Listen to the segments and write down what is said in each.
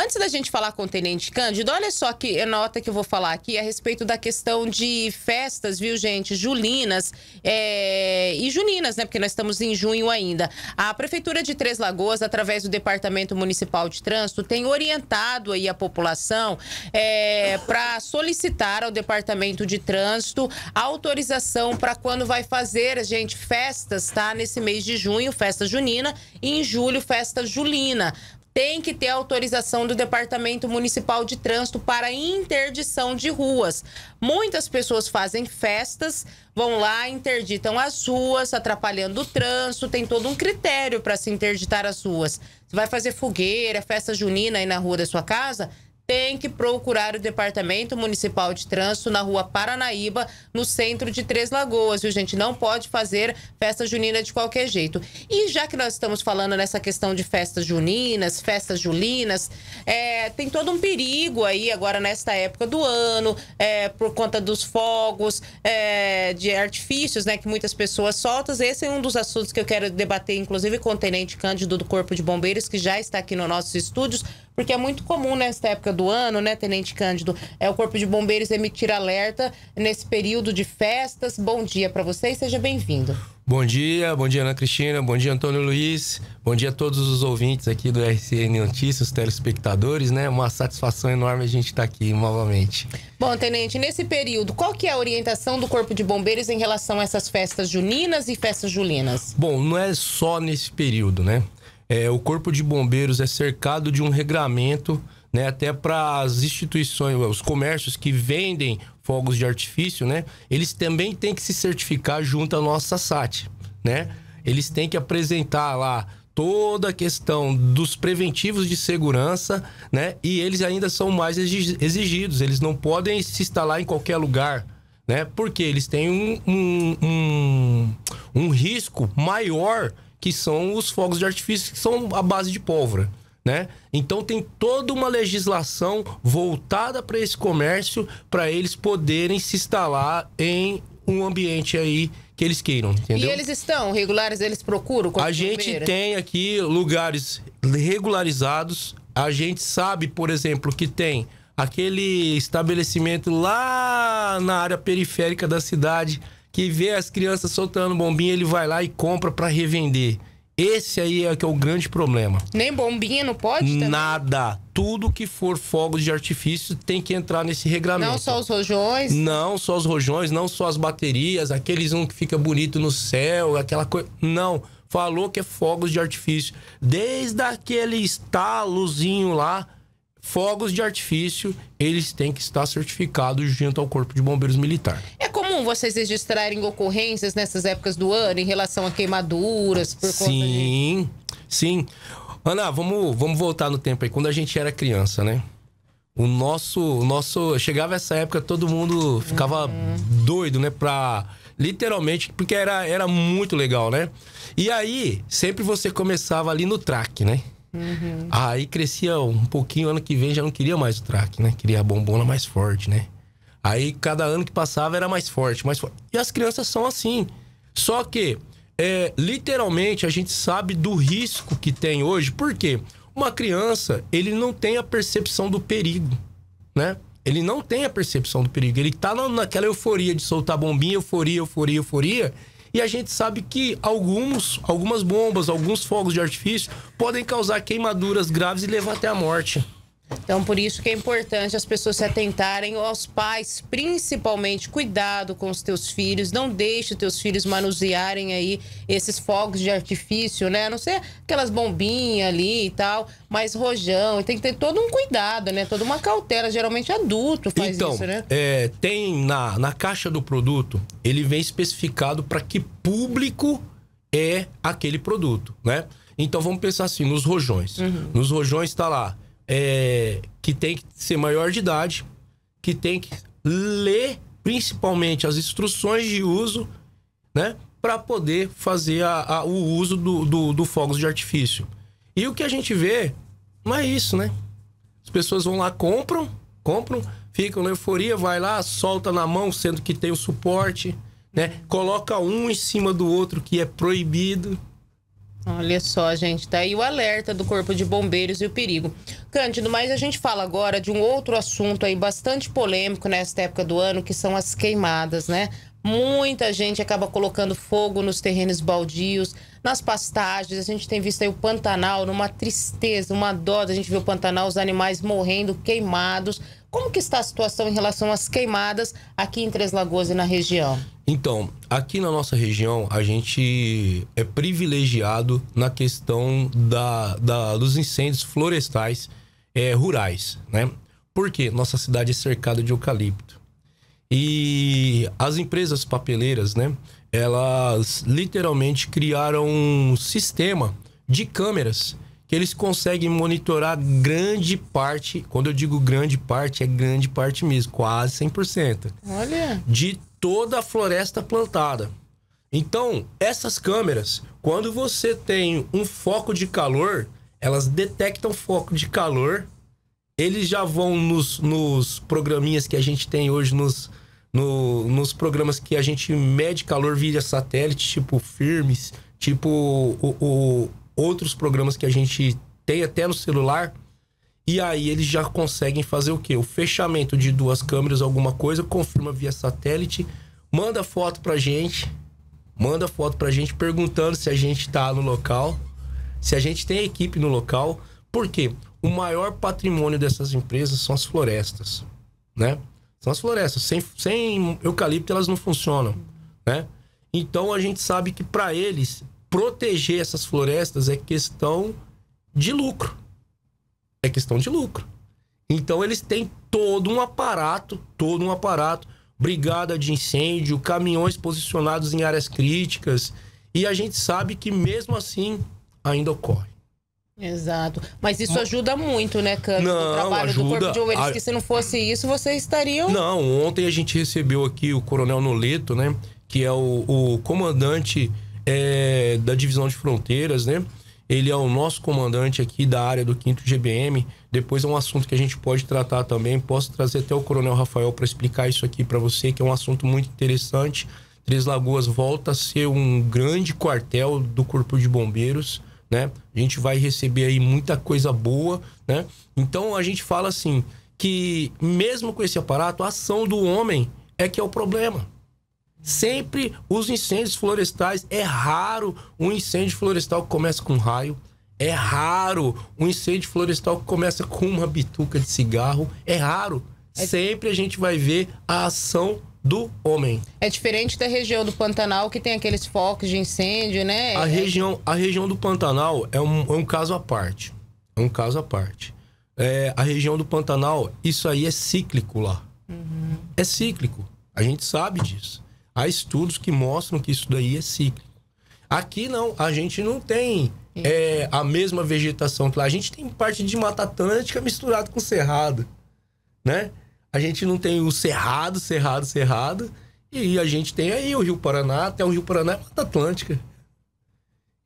Antes da gente falar com o Tenente Cândido, olha só que é nota que eu vou falar aqui a respeito da questão de festas, viu, gente? Julinas é... e juninas, né? Porque nós estamos em junho ainda. A Prefeitura de Três Lagoas, através do Departamento Municipal de Trânsito, tem orientado aí a população é... para solicitar ao Departamento de Trânsito autorização para quando vai fazer, gente, festas, tá? Nesse mês de junho, festa junina, e em julho, festa julina tem que ter autorização do Departamento Municipal de Trânsito para interdição de ruas. Muitas pessoas fazem festas, vão lá, interditam as ruas, atrapalhando o trânsito, tem todo um critério para se interditar as ruas. Você vai fazer fogueira, festa junina aí na rua da sua casa, tem que procurar o Departamento Municipal de Trânsito na rua Paranaíba, no centro de Três Lagoas, viu, gente? Não pode fazer festa junina de qualquer jeito. E já que nós estamos falando nessa questão de festas juninas, festas julinas, é, tem todo um perigo aí agora nesta época do ano, é, por conta dos fogos, é, de artifícios, né, que muitas pessoas soltam. Esse é um dos assuntos que eu quero debater, inclusive com o Tenente Cândido do Corpo de Bombeiros, que já está aqui nos nossos estúdios, porque é muito comum nesta época do do ano, né, Tenente Cândido? É, o Corpo de Bombeiros emitir alerta nesse período de festas. Bom dia para vocês, seja bem-vindo. Bom dia, bom dia Ana Cristina, bom dia Antônio Luiz, bom dia a todos os ouvintes aqui do RCN Notícias, telespectadores, né? Uma satisfação enorme a gente estar tá aqui novamente. Bom, Tenente, nesse período, qual que é a orientação do Corpo de Bombeiros em relação a essas festas juninas e festas julinas? Bom, não é só nesse período, né? É, o Corpo de Bombeiros é cercado de um regramento né? Até para as instituições, os comércios que vendem fogos de artifício, né? Eles também têm que se certificar junto à nossa SAT, né? Eles têm que apresentar lá toda a questão dos preventivos de segurança, né? E eles ainda são mais exigidos, eles não podem se instalar em qualquer lugar, né? Porque eles têm um, um, um, um risco maior que são os fogos de artifício que são a base de pólvora. Né? Então tem toda uma legislação voltada para esse comércio, para eles poderem se instalar em um ambiente aí que eles queiram, entendeu? E eles estão regulares, eles procuram? A gente primeira. tem aqui lugares regularizados. A gente sabe, por exemplo, que tem aquele estabelecimento lá na área periférica da cidade que vê as crianças soltando bombinha, ele vai lá e compra para revender. Esse aí é que é o grande problema. Nem bombinha não pode? Também? Nada. Tudo que for fogos de artifício tem que entrar nesse regramento. Não só os rojões? Não só os rojões, não só as baterias, aqueles um que fica bonito no céu, aquela coisa. Não. Falou que é fogos de artifício. Desde aquele estalozinho lá, fogos de artifício, eles têm que estar certificados junto ao Corpo de Bombeiros Militar. É como comum vocês registrarem ocorrências nessas épocas do ano em relação a queimaduras por sim, conta Sim, de... sim. Ana, vamos, vamos voltar no tempo aí. Quando a gente era criança, né? O nosso, o nosso. Chegava essa época, todo mundo ficava uhum. doido, né? Pra. Literalmente, porque era, era muito legal, né? E aí, sempre você começava ali no track, né? Uhum. Aí crescia um pouquinho, ano que vem já não queria mais o track, né? Queria a bombona mais forte, né? Aí cada ano que passava era mais forte, mais forte. E as crianças são assim. Só que, é, literalmente, a gente sabe do risco que tem hoje. Por quê? Uma criança, ele não tem a percepção do perigo, né? Ele não tem a percepção do perigo. Ele tá naquela euforia de soltar bombinha, euforia, euforia, euforia. E a gente sabe que alguns, algumas bombas, alguns fogos de artifício podem causar queimaduras graves e levar até a morte. Então, por isso que é importante as pessoas se atentarem aos pais, principalmente, cuidado com os teus filhos, não deixe os teus filhos manusearem aí esses fogos de artifício, né? A não ser aquelas bombinhas ali e tal, mas rojão, tem que ter todo um cuidado, né? Toda uma cautela, geralmente adulto faz então, isso, né? É, tem na, na caixa do produto, ele vem especificado para que público é aquele produto, né? Então, vamos pensar assim, nos rojões. Uhum. Nos rojões está lá é, que tem que ser maior de idade, que tem que ler principalmente as instruções de uso, né? Para poder fazer a, a, o uso do, do, do fogos de artifício. E o que a gente vê não é isso, né? As pessoas vão lá, compram, compram, ficam na euforia, vai lá, solta na mão, sendo que tem o suporte, né? Coloca um em cima do outro que é proibido. Olha só, gente, tá aí o alerta do Corpo de Bombeiros e o perigo. Cândido, mas a gente fala agora de um outro assunto aí bastante polêmico nesta época do ano, que são as queimadas, né? Muita gente acaba colocando fogo nos terrenos baldios, nas pastagens. A gente tem visto aí o Pantanal numa tristeza, uma dó. A gente viu o Pantanal, os animais morrendo, queimados. Como que está a situação em relação às queimadas aqui em Três Lagoas e na região? Então, aqui na nossa região, a gente é privilegiado na questão da, da dos incêndios florestais é, rurais, né? Porque nossa cidade é cercada de eucalipto. E as empresas papeleiras, né? Elas literalmente criaram um sistema de câmeras que eles conseguem monitorar grande parte, quando eu digo grande parte, é grande parte mesmo, quase 100%. Olha! De toda a floresta plantada. Então, essas câmeras, quando você tem um foco de calor, elas detectam foco de calor, eles já vão nos, nos programinhas que a gente tem hoje, nos, no, nos programas que a gente mede calor via satélite, tipo Firmes, tipo o, o, outros programas que a gente tem até no celular e aí eles já conseguem fazer o quê? O fechamento de duas câmeras, alguma coisa, confirma via satélite, manda foto pra gente, manda foto pra gente perguntando se a gente tá no local, se a gente tem equipe no local. Por quê? O maior patrimônio dessas empresas são as florestas, né? São as florestas. Sem, sem eucalipto elas não funcionam, né? Então a gente sabe que para eles proteger essas florestas é questão de lucro é questão de lucro. Então eles têm todo um aparato, todo um aparato, brigada de incêndio, caminhões posicionados em áreas críticas, e a gente sabe que mesmo assim ainda ocorre. Exato. Mas isso ajuda muito, né, Cândido? Não, o trabalho ajuda, do Corpo de a... que se não fosse isso, vocês estariam... Não, ontem a gente recebeu aqui o Coronel Noleto, né, que é o, o comandante é, da Divisão de Fronteiras, né, ele é o nosso comandante aqui da área do 5 GBM. Depois é um assunto que a gente pode tratar também. Posso trazer até o Coronel Rafael para explicar isso aqui para você, que é um assunto muito interessante. Três Lagoas volta a ser um grande quartel do Corpo de Bombeiros, né? A gente vai receber aí muita coisa boa, né? Então a gente fala assim, que mesmo com esse aparato, a ação do homem é que é o problema. Sempre os incêndios florestais. É raro um incêndio florestal que começa com raio. É raro um incêndio florestal que começa com uma bituca de cigarro. É raro. É... Sempre a gente vai ver a ação do homem. É diferente da região do Pantanal que tem aqueles focos de incêndio, né? A, é- região, a região do Pantanal é um, é um caso à parte. É um caso à parte. É, a região do Pantanal, isso aí é cíclico lá. Uhum. É cíclico. A gente sabe disso. Há estudos que mostram que isso daí é cíclico. Aqui não, a gente não tem é, é a mesma vegetação que lá. A gente tem parte de Mata Atlântica misturada com Cerrado, né? A gente não tem o Cerrado, Cerrado, Cerrado. E a gente tem aí o Rio Paraná, até o Rio Paraná é Mata Atlântica.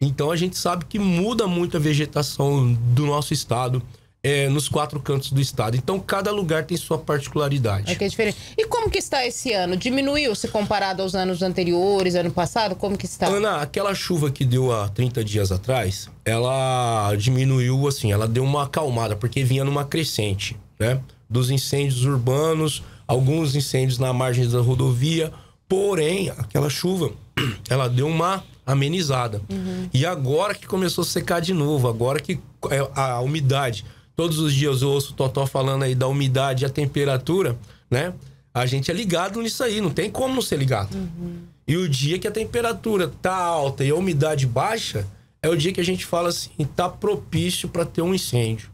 Então a gente sabe que muda muito a vegetação do nosso estado é, nos quatro cantos do estado. Então, cada lugar tem sua particularidade. É que é diferente. E como que está esse ano? Diminuiu se comparado aos anos anteriores, ano passado? Como que está? Ana, aquela chuva que deu há 30 dias atrás, ela diminuiu, assim, ela deu uma acalmada, porque vinha numa crescente, né? Dos incêndios urbanos, alguns incêndios na margem da rodovia, porém, aquela chuva, ela deu uma amenizada. Uhum. E agora que começou a secar de novo, agora que a, é, a umidade Todos os dias eu ouço o Totó falando aí da umidade, e a temperatura, né? A gente é ligado nisso aí, não tem como não ser ligado. Uhum. E o dia que a temperatura tá alta e a umidade baixa, é o dia que a gente fala assim, tá propício para ter um incêndio,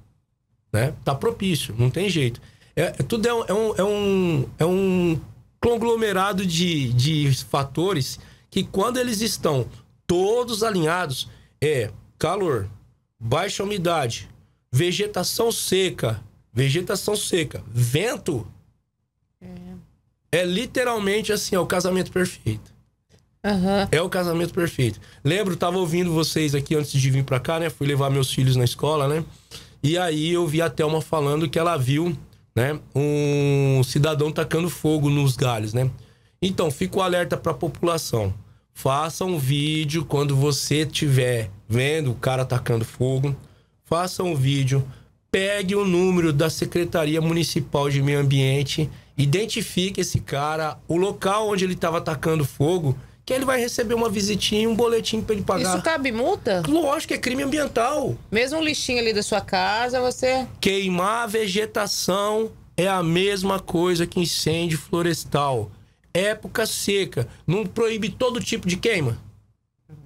né? Tá propício, não tem jeito. É, é, tudo é um, é um, é um, é um conglomerado de, de fatores que quando eles estão todos alinhados, é calor, baixa umidade, vegetação seca, vegetação seca, vento. É, é literalmente assim, é o casamento perfeito. Uhum. É o casamento perfeito. Lembro, tava ouvindo vocês aqui antes de vir para cá, né? Fui levar meus filhos na escola, né? E aí eu vi a Thelma falando que ela viu, né, um cidadão tacando fogo nos galhos, né? Então, fica o alerta para a população. Faça um vídeo quando você tiver vendo o cara atacando fogo faça um vídeo, pegue o número da Secretaria Municipal de Meio Ambiente, identifique esse cara, o local onde ele estava atacando fogo, que ele vai receber uma visitinha, um boletim para ele pagar. Isso cabe multa? Lógico, é crime ambiental. Mesmo um lixinho ali da sua casa, você. Queimar a vegetação é a mesma coisa que incêndio florestal. Época seca. Não proíbe todo tipo de queima?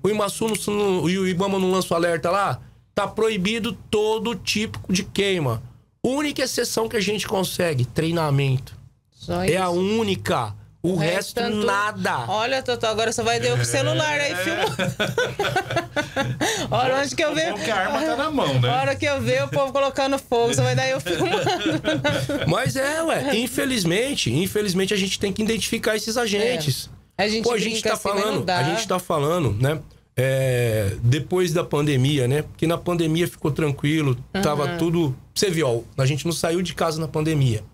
O Imaçu, não, o Ibama não lança o alerta lá? Tá proibido todo tipo de queima. Única exceção que a gente consegue, treinamento. Só é isso. a única. O, o resto, resto, nada. Olha, Totó, agora só vai ter o celular aí é. filmando. Olha onde que eu vejo. Porque a arma tá na mão, né? Hora que eu ver o povo colocando fogo, só vai dar eu filmando. Mas é, ué. Infelizmente, infelizmente a gente tem que identificar esses agentes. É. A gente, Pô, a gente tá assim, falando, a gente tá falando, né? é, depois da pandemia, né? Porque na pandemia ficou tranquilo, tava uhum. tudo. Você viu, ó, a gente não saiu de casa na pandemia.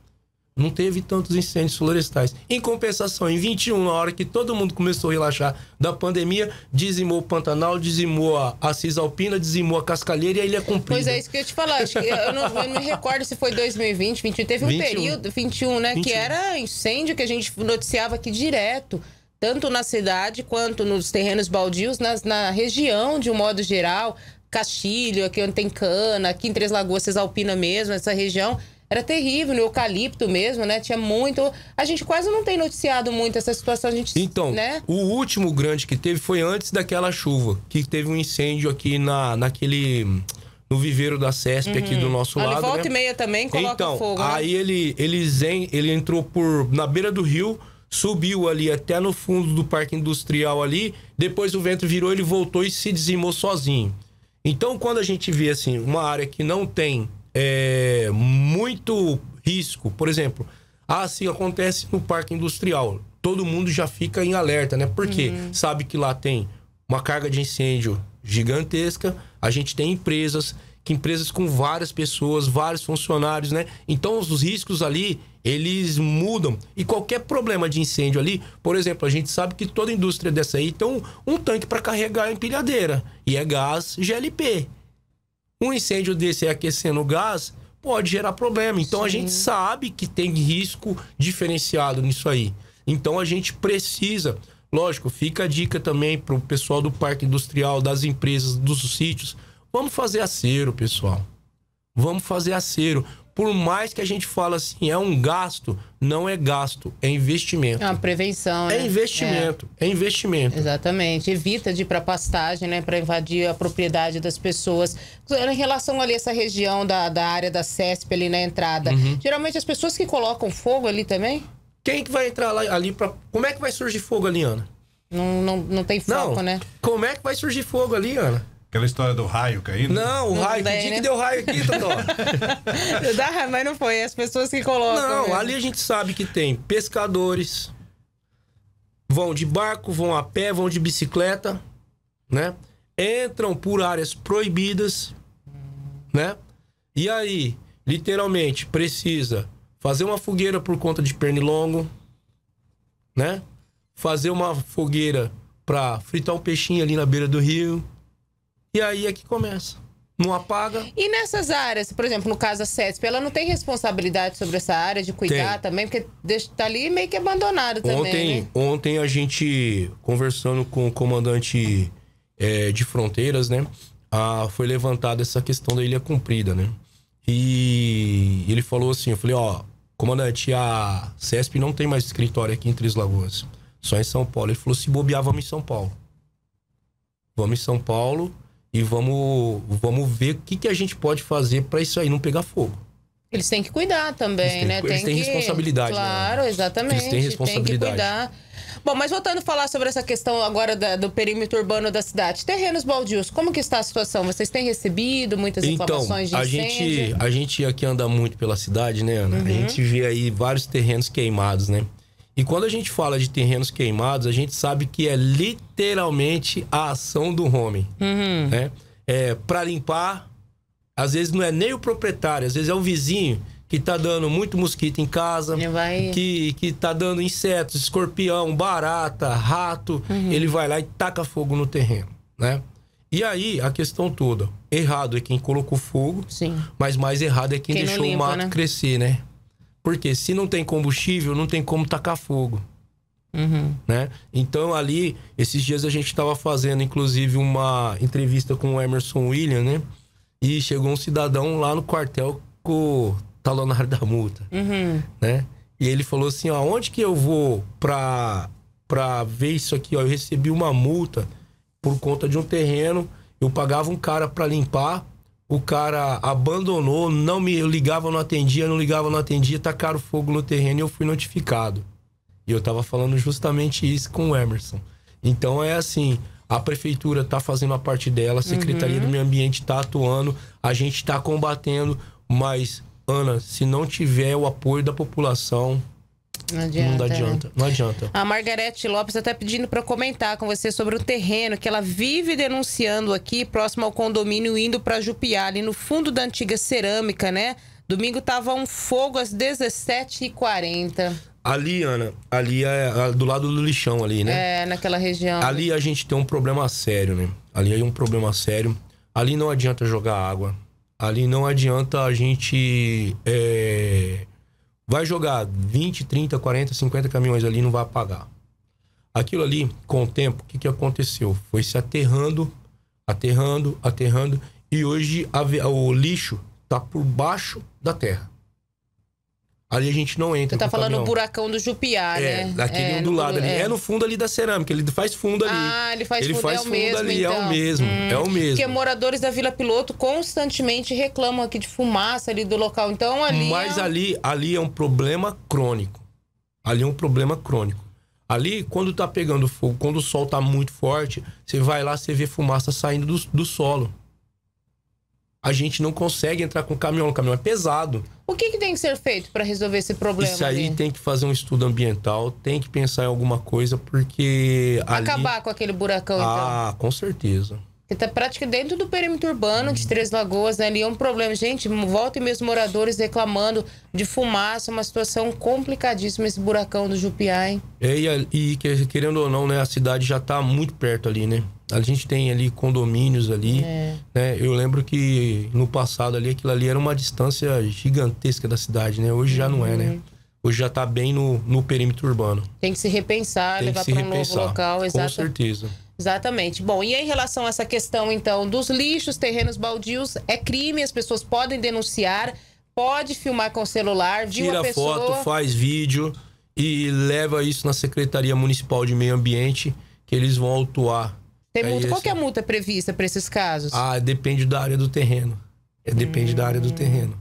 Não teve tantos incêndios florestais. Em compensação, em 21, na hora que todo mundo começou a relaxar da pandemia, dizimou o Pantanal, dizimou a Assis dizimou a Cascalheira e a Ilha Comprida. Pois é, isso que eu ia te falar. Eu não, eu não me recordo se foi 2020, 21. Teve um 21. período, 21, né? 21. Que era incêndio que a gente noticiava aqui direto tanto na cidade quanto nos terrenos baldios, nas, na região de um modo geral, Castilho, aqui onde tem cana, aqui em Três Lagoas, Cesalpina mesmo, essa região era terrível, no né? eucalipto mesmo, né? Tinha muito. A gente quase não tem noticiado muito essa situação. A gente, então, né? o último grande que teve foi antes daquela chuva, que teve um incêndio aqui na, naquele. No viveiro da CESP uhum. aqui do uhum. nosso Ali lado. Volta né? e meia também coloca então, fogo. Né? Aí ele, ele, zen, ele entrou por na beira do rio, subiu ali até no fundo do parque industrial ali, depois o vento virou, ele voltou e se dizimou sozinho. Então, quando a gente vê assim, uma área que não tem é, muito risco, por exemplo, ah, assim acontece no parque industrial, todo mundo já fica em alerta, né? Porque uhum. sabe que lá tem uma carga de incêndio gigantesca, a gente tem empresas que empresas com várias pessoas, vários funcionários, né? Então os riscos ali, eles mudam. E qualquer problema de incêndio ali, por exemplo, a gente sabe que toda indústria dessa aí tem um, um tanque para carregar a empilhadeira, e é gás GLP. Um incêndio desse é aquecendo o gás, pode gerar problema. Então Sim. a gente sabe que tem risco diferenciado nisso aí. Então a gente precisa, lógico, fica a dica também para o pessoal do parque industrial, das empresas, dos sítios, Vamos fazer acero, pessoal. Vamos fazer acero. Por mais que a gente fala assim, é um gasto, não é gasto, é investimento. É uma prevenção, é né? É investimento, é, é investimento. Exatamente. Evita de ir para pastagem, né? Para invadir a propriedade das pessoas. Em relação ali a essa região da, da área da CESP ali na entrada, uhum. geralmente as pessoas que colocam fogo ali também? Quem que vai entrar lá, ali para... Como é que vai surgir fogo ali, Ana? Não, não, não tem foco, não. né? Como é que vai surgir fogo ali, Ana? Aquela história do raio caindo? Não, o não raio. Tem, que dia né? que deu raio aqui, Totó? mas não foi. É as pessoas que colocam. Não, mesmo. Né? ali a gente sabe que tem pescadores, vão de barco, vão a pé, vão de bicicleta, né? Entram por áreas proibidas, né? E aí, literalmente, precisa fazer uma fogueira por conta de pernilongo, né? Fazer uma fogueira para fritar um peixinho ali na beira do rio e aí é que começa. Não apaga. E nessas áreas, por exemplo, no caso da CESP, ela não tem responsabilidade sobre essa área de cuidar tem. também, porque está ali meio que abandonado também. Ontem, né? ontem a gente, conversando com o comandante é, de fronteiras, né? Ah, foi levantada essa questão da Ilha Cumprida, né? E ele falou assim: eu falei, ó, comandante, a CESP não tem mais escritório aqui em Três Lagoas, só em São Paulo. Ele falou: se bobear, vamos em São Paulo. Vamos em São Paulo e vamos, vamos ver o que, que a gente pode fazer para isso aí não pegar fogo. Eles têm que cuidar também, eles têm, né? Eles têm que... responsabilidade. Né? Claro, né? exatamente. Eles têm responsabilidade. Tem que cuidar. Bom, mas voltando a falar sobre essa questão agora da, do perímetro urbano da cidade. Terrenos baldios, como que está a situação? Vocês têm recebido muitas então, informações então, de A gente, a gente aqui anda muito pela cidade, né, Ana? Uhum. A gente vê aí vários terrenos queimados, né? E quando a gente fala de terrenos queimados, a gente sabe que é literalmente a ação do homem. Uhum. Né? É, para limpar, às vezes não é nem o proprietário, às vezes é o vizinho que tá dando muito mosquito em casa, vai... que, que tá dando insetos, escorpião, barata, rato, uhum. ele vai lá e taca fogo no terreno, né? E aí, a questão toda, errado é quem colocou fogo, Sim. mas mais errado é quem, quem deixou limpa, o mato né? crescer, né? Porque se não tem combustível, não tem como tacar fogo. Uhum. Né? Então, ali, esses dias a gente estava fazendo, inclusive, uma entrevista com o Emerson William, né? E chegou um cidadão lá no quartel com o talonário da multa, uhum. né? E ele falou assim, ó, onde que eu vou pra, pra ver isso aqui, ó? Eu recebi uma multa por conta de um terreno, eu pagava um cara para limpar, o cara abandonou, não me ligava, não atendia, não ligava, não atendia, tacaram fogo no terreno e eu fui notificado. E eu tava falando justamente isso com o Emerson. Então é assim, a prefeitura tá fazendo a parte dela, a Secretaria uhum. do Meio Ambiente tá atuando, a gente tá combatendo, mas Ana, se não tiver o apoio da população, não adianta. Não adianta. Né? Não adianta. A Margarete Lopes está pedindo para comentar com você sobre o terreno que ela vive denunciando aqui, próximo ao condomínio, indo para Jupiá, ali no fundo da antiga cerâmica, né? Domingo tava um fogo às 17h40. Ali, Ana, ali é, é do lado do lixão ali, né? É, naquela região. Ali a gente tem um problema sério, né? Ali é um problema sério. Ali não adianta jogar água. Ali não adianta a gente é, vai jogar 20, 30, 40, 50 caminhões ali não vai apagar. Aquilo ali, com o tempo, o que, que aconteceu? Foi se aterrando, aterrando, aterrando, e hoje a, o lixo está por baixo da terra. Ali a gente não entra. Você tá falando o buracão do Jupiá, é, né? Aquele é, ondulado no, ali. É. é. no fundo ali da cerâmica. Ele faz fundo ali. Ah, ele faz ele fundo, faz é fundo mesmo, ali. Então. É o então. mesmo. Hum, é o mesmo. Porque moradores da Vila Piloto constantemente reclamam aqui de fumaça ali do local. Então ali. Mas é... ali, ali é um problema crônico. Ali é um problema crônico. Ali, quando tá pegando fogo, quando o sol tá muito forte, você vai lá, você vê fumaça saindo do, do solo a gente não consegue entrar com o caminhão. O caminhão é pesado. O que, que tem que ser feito para resolver esse problema? Isso aí tem que fazer um estudo ambiental, tem que pensar em alguma coisa, porque. Acabar ali... com aquele buracão, então. Ah, com certeza. Que tá praticamente dentro do perímetro urbano de Três Lagoas, né? Ali é um problema. Gente, volta e meus moradores reclamando de fumaça, uma situação complicadíssima esse buracão do Jupiá, hein? É, e, e querendo ou não, né? A cidade já tá muito perto ali, né? A gente tem ali condomínios ali, é. né? Eu lembro que no passado ali, aquilo ali era uma distância gigantesca da cidade, né? Hoje uhum. já não é, né? Uhum. Hoje já está bem no, no perímetro urbano. Tem que se repensar, tem levar para um novo local, Com certeza. Exatamente. Bom, e em relação a essa questão, então, dos lixos, terrenos baldios, é crime, as pessoas podem denunciar, pode filmar com o celular, viu Tira pessoa... foto, faz vídeo e leva isso na Secretaria Municipal de Meio Ambiente, que eles vão autuar tem é multa. Qual que é a multa prevista para esses casos? Ah, depende da área do terreno. É, depende hum. da área do hum. terreno.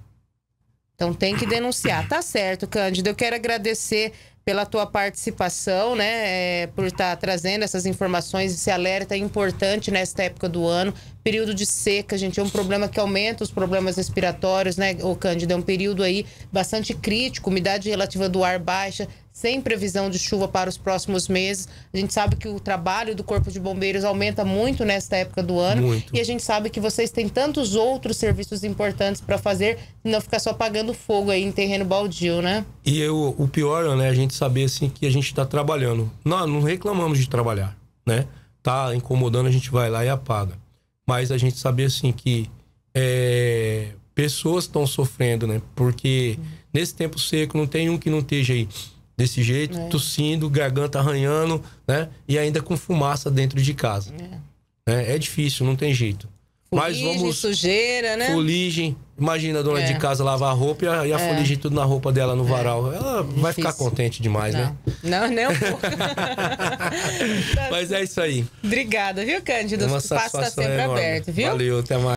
Então tem que denunciar. Tá certo, Cândido. Eu quero agradecer pela tua participação, né? É, por estar tá trazendo essas informações, esse alerta importante nesta época do ano. Período de seca, gente, é um problema que aumenta os problemas respiratórios, né, ô Cândido? É um período aí bastante crítico, umidade relativa do ar baixa sem previsão de chuva para os próximos meses. A gente sabe que o trabalho do Corpo de Bombeiros aumenta muito nesta época do ano. Muito. E a gente sabe que vocês têm tantos outros serviços importantes para fazer, não ficar só apagando fogo aí em terreno baldio, né? E eu, o pior, né, a gente saber assim que a gente está trabalhando. Não, não reclamamos de trabalhar, né? Tá incomodando, a gente vai lá e apaga. Mas a gente saber assim que é, pessoas estão sofrendo, né? Porque nesse tempo seco não tem um que não esteja aí desse jeito, é. tossindo, garganta arranhando, né? E ainda com fumaça dentro de casa. É, é, é difícil, não tem jeito. Fuligem, Mas vamos. Sujeira, né? Fuligem. Imagina a dona é. de casa lavar a roupa e a, e a é. fuligem tudo na roupa dela no é. varal. Ela Difícil. vai ficar contente demais, né? não. né? Não, nem um pouco. Mas é isso aí. Obrigada, viu, Cândido? É uma o espaço está sempre enorme. aberto, viu? Valeu, até mais.